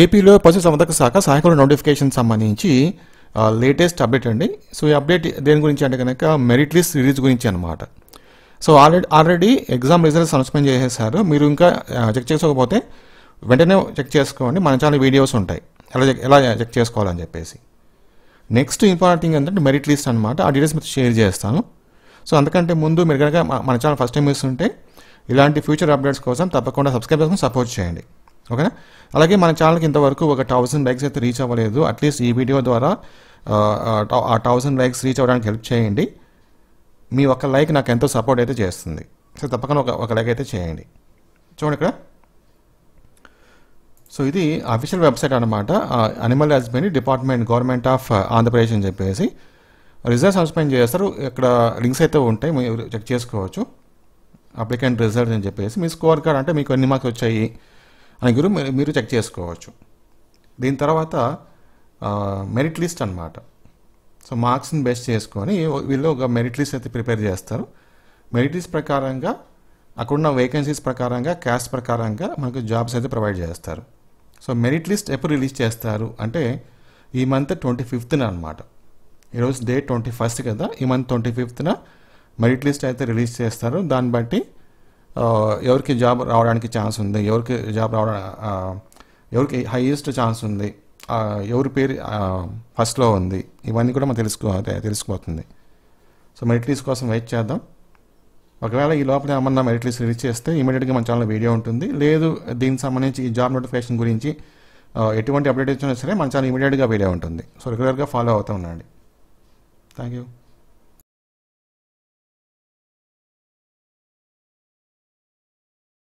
ఏపీలో పశుసంవర్ధక శాఖ సహాయకుల నోటిఫికేషన్ సంబంధించి లేటెస్ట్ అప్డేట్ అండి సో ఈ అప్డేట్ దేని గురించి అంటే కనుక మెరిట్ లిస్ట్ రిలీజ్ గురించి అనమాట so already already exam results announcement చేసేసారు మీరు ఇంకా చెక్ చేసుకోకపోతే వెంటనే చెక్ చేసుకోండి మన ఛానల్ వీడియోస్ ఉంటాయి ఎలా ఎలా చెక్ చేసుకోవాలని చెప్పేసి నెక్స్ట్ ఇంపార్టెంట్ థింగ్ ఏంటంటే మెరిట్ లిస్ట్ అనమాట ఆ డీటెయిల్స్ మీతో షేర్ చేస్తాను సో అందుకంటే ముందు మీరు కనుక మన ఛానల్ ఫస్ట్ టైం ఉంటే ఇలాంటి ఫ్యూచర్ అప్డేట్స్ కోసం తప్పకుండా సబ్స్క్రైబ్ చేసుకుని సపోర్ట్ చేయండి ఓకేనా అలాగే మన ఛానల్కి ఇంతవరకు ఒక థౌసండ్ లైక్స్ అయితే రీచ్ అవ్వలేదు అట్లీస్ట్ ఈ వీడియో ద్వారా ఆ థౌసండ్ లైక్స్ రీచ్ అవ్వడానికి హెల్ప్ చేయండి మీ ఒక లైక్ నాకు ఎంతో సపోర్ట్ అయితే చేస్తుంది సో తప్పకుండా ఒక ఒక లైక్ అయితే చేయండి చూడండి ఇక్కడ సో ఇది అఫీషియల్ వెబ్సైట్ అనమాట animal husband department government of Andhra Pradesh అని చెప్పేసి రిజల్ట్ సస్పెండ్ చేస్తారు ఇక్కడ లింక్స్ అయితే ఉంటాయి మీరు చెక్ చేసుకోవచ్చు అప్లికెంట్ రిజల్ట్ అని చెప్పేసి మీ స్కోర్ కార్డ్ అంటే మీకు ఎన్ని మార్క్స్ వచ్చాయి అని గురి మీరు చెక్ చేసుకోవచ్చు దీని తర్వాత మెరిట్ లిస్ట్ అనమాట సో మార్క్స్ని బేస్ చేసుకొని వీళ్ళు ఒక మెరిట్ లిస్ట్ అయితే ప్రిపేర్ చేస్తారు మెరిట్ లిస్ట్ ప్రకారంగా అక్కడున్న వేకెన్సీస్ ప్రకారంగా క్యాస్ట్ ప్రకారంగా మనకు జాబ్స్ అయితే ప్రొవైడ్ చేస్తారు సో మెరిట్ లిస్ట్ ఎప్పుడు రిలీజ్ చేస్తారు అంటే ఈ మంత్ ట్వంటీ ఫిఫ్త్న అనమాట ఈరోజు డేట్ ట్వంటీ ఫస్ట్ కదా ఈ మంత్ ట్వంటీ ఫిఫ్త్న మెరిట్ లిస్ట్ అయితే రిలీజ్ చేస్తారు దాన్ని బట్టి ఎవరికి జాబ్ రావడానికి ఛాన్స్ ఉంది ఎవరికి జాబ్ రావడా ఎవరికి హైయెస్ట్ ఛాన్స్ ఉంది ఎవరి పేరు ఫస్ట్లో ఉంది ఇవన్నీ కూడా మనం తెలుసుకో తెలిసిపోతుంది సో మెరిట్ లిస్ట్ కోసం వెయిట్ చేద్దాం ఒకవేళ ఈ లోపల ఏమన్నా మెరిట్ లిస్ట్ రిలీజ్ చేస్తే ఇమీడియట్గా మన ఛానల్ వీడియో ఉంటుంది లేదు దీనికి సంబంధించి ఈ జాబ్ నోటిఫికేషన్ గురించి ఎటువంటి అప్డేట్ ఇచ్చినా సరే మన ఛానల్ ఇమీడియట్గా వీడియో ఉంటుంది సో రెగ్యులర్గా ఫాలో అవుతూ ఉండండి థ్యాంక్ యూ